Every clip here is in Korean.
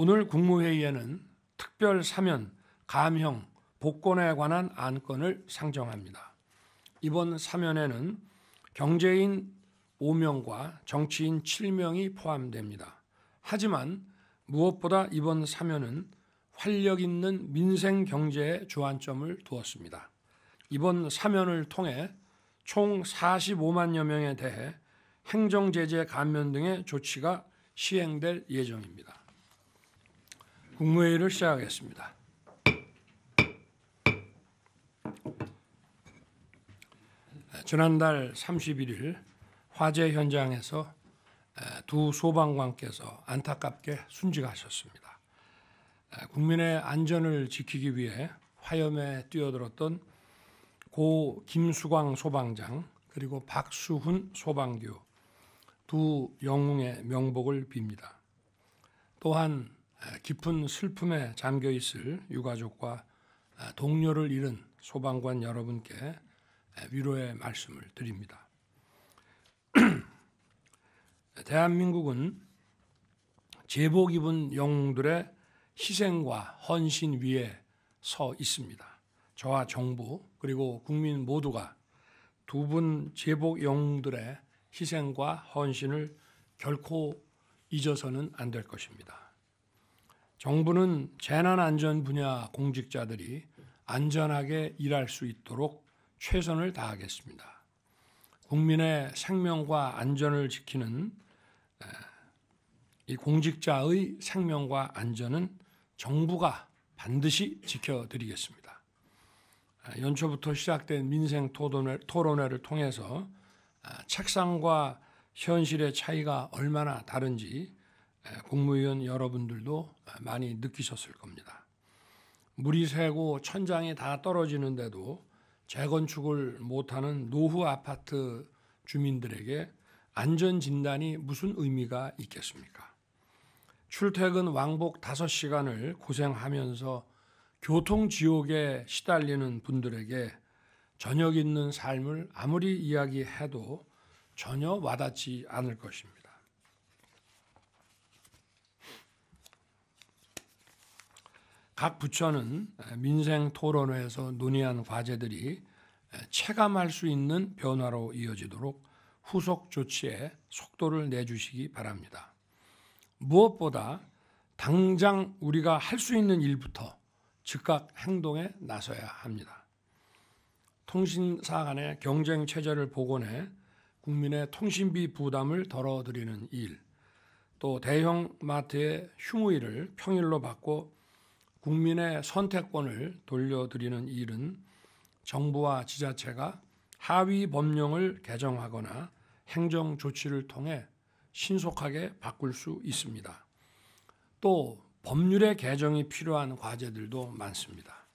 오늘 국무회의에는 특별 사면, 감형, 복권에 관한 안건을 상정합니다. 이번 사면에는 경제인 5명과 정치인 7명이 포함됩니다. 하지만 무엇보다 이번 사면은 활력 있는 민생 경제에 주안점을 두었습니다. 이번 사면을 통해 총 45만여 명에 대해 행정제재 감면 등의 조치가 시행될 예정입니다. 국무회의를 시작하겠습니다. 지난달 31일 화재 현장에서 두 소방관께서 안타깝게 순직하셨습니다. 국민의 안전을 지키기 위해 화염에 뛰어들었던 고 김수광 소방장 그리고 박수훈 소방교 두 영웅의 명복을 빕니다. 또한 아, 깊은 슬픔에 잠겨 있을 유가족과 아, 동료를 잃은 소방관 여러분께 위로의 말씀을 드립니다. 대한민국은 제복 입은 영웅들의 희생과 헌신 위에 서 있습니다. 저와 정부 그리고 국민 모두가 두 분 제복 영웅들의 희생과 헌신을 결코 잊어서는 안 될 것입니다. 정부는 재난안전 분야 공직자들이 안전하게 일할 수 있도록 최선을 다하겠습니다. 국민의 생명과 안전을 지키는 이 공직자의 생명과 안전은 정부가 반드시 지켜드리겠습니다. 아, 연초부터 시작된 민생 토론회를 통해서 아, 책상과 현실의 차이가 얼마나 다른지 국무위원 여러분들도 많이 느끼셨을 겁니다. 물이 새고 천장이 다 떨어지는데도 재건축을 못하는 노후 아파트 주민들에게 안전진단이 무슨 의미가 있겠습니까? 출퇴근 왕복 5시간을 고생하면서 교통지옥에 시달리는 분들에게 저녁 있는 삶을 아무리 이야기해도 전혀 와닿지 않을 것입니다. 각 부처는 민생 토론회에서 논의한 과제들이 체감할 수 있는 변화로 이어지도록 후속 조치에 속도를 내주시기 바랍니다. 무엇보다 당장 우리가 할 수 있는 일부터 즉각 행동에 나서야 합니다. 통신사 간의 경쟁 체제를 복원해 국민의 통신비 부담을 덜어드리는 일, 또 대형 마트의 휴무일을 평일로 받고 국민의 선택권을 돌려드리는 일은 정부와 지자체가 하위 법령을 개정하거나 행정 조치를 통해 신속하게 바꿀 수 있습니다. 또 법률의 개정이 필요한 과제들도 많습니다.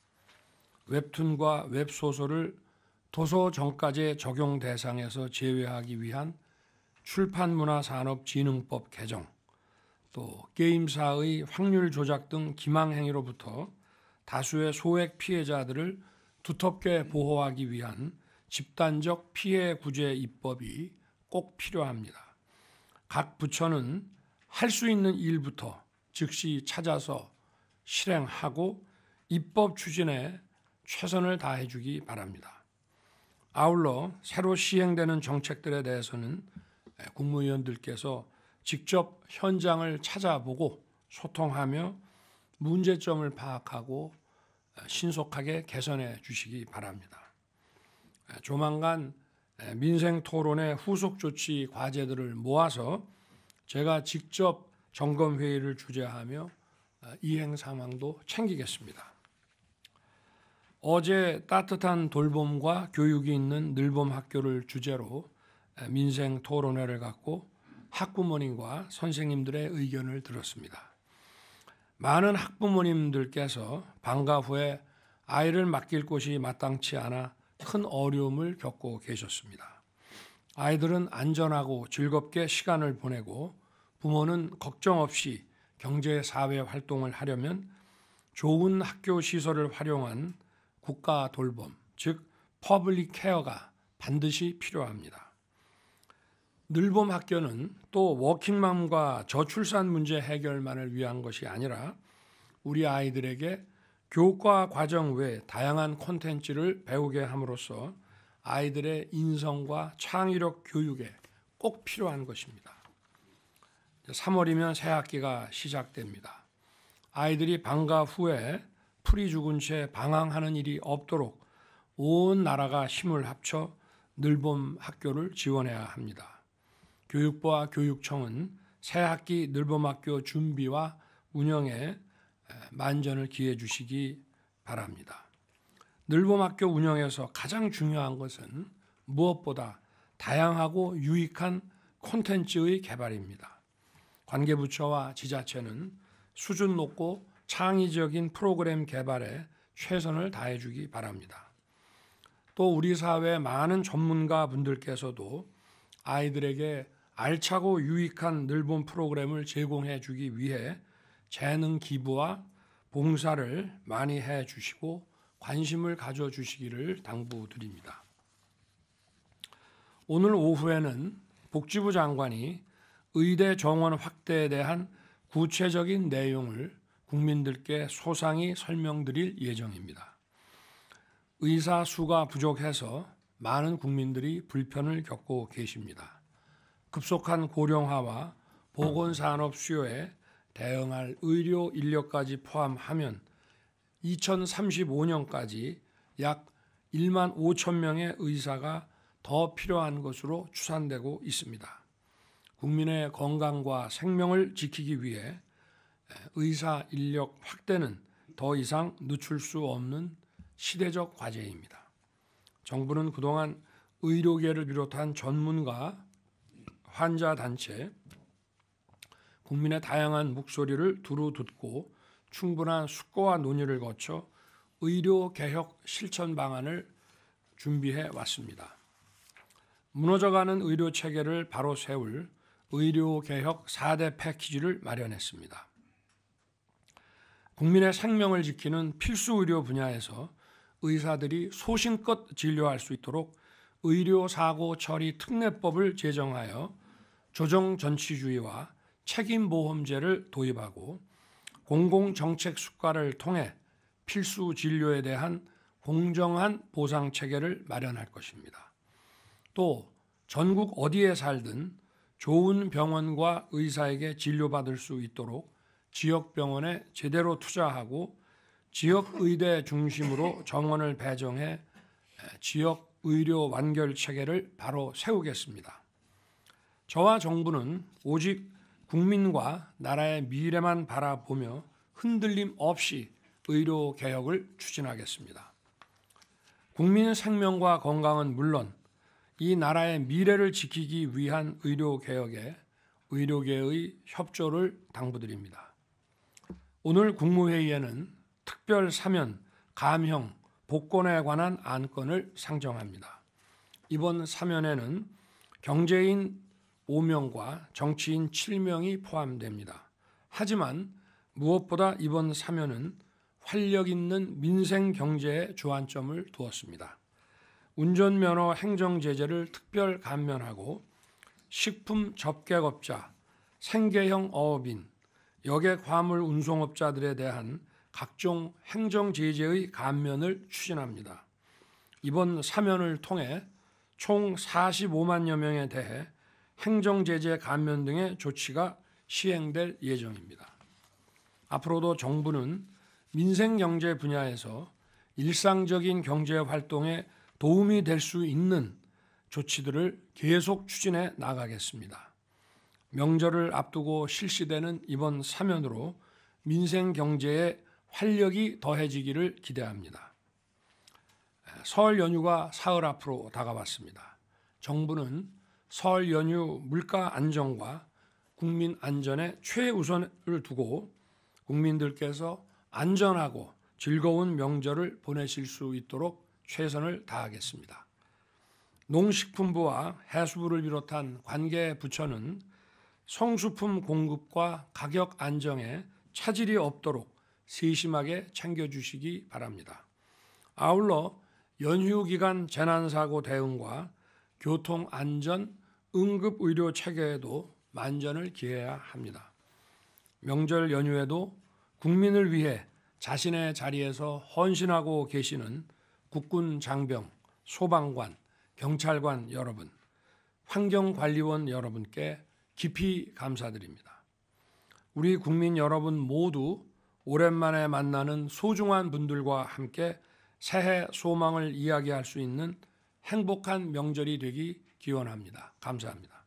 웹툰과 웹소설을 도서정가제 적용 대상에서 제외하기 위한 출판문화산업진흥법 개정, 또 게임사의 확률 조작 등 기망 행위로부터 다수의 소액 피해자들을 두텁게 보호하기 위한 집단적 피해 구제 입법이 꼭 필요합니다. 각 부처는 할 수 있는 일부터 즉시 찾아서 실행하고 입법 추진에 최선을 다해 주기 바랍니다. 아울러 새로 시행되는 정책들에 대해서는 국무위원들께서 직접 현장을 찾아보고 소통하며 문제점을 파악하고 신속하게 개선해 주시기 바랍니다. 조만간 민생 토론의 후속 조치 과제들을 모아서 제가 직접 점검 회의를 주재하며 이행 상황도 챙기겠습니다. 어제 따뜻한 돌봄과 교육이 있는 늘봄 학교를 주제로 민생 토론회를 갖고 학부모님과 선생님들의 의견을 들었습니다. 많은 학부모님들께서 방과 후에 아이를 맡길 곳이 마땅치 않아 큰 어려움을 겪고 계셨습니다. 아이들은 안전하고 즐겁게 시간을 보내고 부모는 걱정 없이 경제 사회 활동을 하려면 좋은 학교 시설을 활용한 국가 돌봄, 즉 퍼블릭 케어가 반드시 필요합니다. 늘봄 학교는 또 워킹맘과 저출산 문제 해결만을 위한 것이 아니라 우리 아이들에게 교과 과정 외 다양한 콘텐츠를 배우게 함으로써 아이들의 인성과 창의력 교육에 꼭 필요한 것입니다. 3월이면 새 학기가 시작됩니다. 아이들이 방과 후에 풀이 죽은 채 방황하는 일이 없도록 온 나라가 힘을 합쳐 늘봄 학교를 지원해야 합니다. 교육부와 교육청은 새 학기 늘봄학교 준비와 운영에 만전을 기해 주시기 바랍니다. 늘봄학교 운영에서 가장 중요한 것은 무엇보다 다양하고 유익한 콘텐츠의 개발입니다. 관계부처와 지자체는 수준 높고 창의적인 프로그램 개발에 최선을 다해 주기 바랍니다. 또 우리 사회 많은 전문가 분들께서도 아이들에게 알차고 유익한 늘봄 프로그램을 제공해 주기 위해 재능 기부와 봉사를 많이 해 주시고 관심을 가져 주시기를 당부드립니다. 오늘 오후에는 복지부 장관이 의대 정원 확대에 대한 구체적인 내용을 국민들께 소상히 설명드릴 예정입니다. 의사 수가 부족해서 많은 국민들이 불편을 겪고 계십니다. 급속한 고령화와 보건 산업 수요에 대응할 의료 인력까지 포함하면 2035년까지 약 1만 5천 명의 의사가 더 필요한 것으로 추산되고 있습니다. 국민의 건강과 생명을 지키기 위해 의사 인력 확대는 더 이상 늦출 수 없는 시대적 과제입니다. 정부는 그동안 의료계를 비롯한 전문가, 환자 단체, 국민의 다양한 목소리를 두루 듣고 충분한 숙고와 논의를 거쳐 의료 개혁 실천 방안을 준비해 왔습니다. 무너져가는 의료 체계를 바로 세울 의료 개혁 4대 패키지를 마련했습니다. 국민의 생명을 지키는 필수 의료 분야에서 의사들이 소신껏 진료할 수 있도록 의료 사고 처리 특례법을 제정하여 조정 전치주의와 책임 보험제를 도입하고 공공 정책 수가를 통해 필수 진료에 대한 공정한 보상 체계를 마련할 것입니다. 또 전국 어디에 살든 좋은 병원과 의사에게 진료받을 수 있도록 지역 병원에 제대로 투자하고 지역 의대 중심으로 정원을 배정해 지역 의료 완결 체계를 바로 세우겠습니다. 저와 정부는 오직 국민과 나라의 미래만 바라보며 흔들림 없이 의료 개혁을 추진하겠습니다. 국민 생명과 건강은 물론 이 나라의 미래를 지키기 위한 의료 개혁에 의료계의 협조를 당부드립니다. 오늘 국무회의에는 특별 사면, 감형, 복권에 관한 안건을 상정합니다. 이번 사면에는 경제인 5명과 정치인 7명이 포함됩니다. 하지만 무엇보다 이번 사면은 활력 있는 민생 경제에 주안점을 두었습니다. 운전면허 행정 제재를 특별 감면하고 식품 접객업자, 생계형 어업인, 여객 화물 운송업자들에 대한 각종 행정 제재의 감면을 추진합니다. 이번 사면을 통해 총 45만여 명에 대해 행정 제재 감면 등의 조치가 시행될 예정입니다. 앞으로도 정부는 민생 경제 분야에서 일상적인 경제 활동에 도움이 될 수 있는 조치들을 계속 추진해 나가겠습니다. 명절을 앞두고 실시되는 이번 사면으로 민생 경제에 활력이 더해지기를 기대합니다. 설 연휴가 사흘 앞으로 다가왔습니다. 정부는 설 연휴 물가 안정과 국민 안전에 최우선을 두고 국민들께서 안전하고 즐거운 명절을 보내실 수 있도록 최선을 다하겠습니다. 농식품부와 해수부를 비롯한 관계 부처는 성수품 공급과 가격 안정에 차질이 없도록 세심하게 챙겨주시기 바랍니다. 아울러 연휴 기간 재난사고 대응과 교통안전 응급의료 체계에도 만전을 기해야 합니다. 명절 연휴에도 국민을 위해 자신의 자리에서 헌신하고 계시는 국군 장병, 소방관, 경찰관 여러분, 환경관리원 여러분께 깊이 감사드립니다. 우리 국민 여러분 모두 오랜만에 만나는 소중한 분들과 함께 새해 소망을 이야기할 수 있는 행복한 명절이 되기 기원합니다. 감사합니다.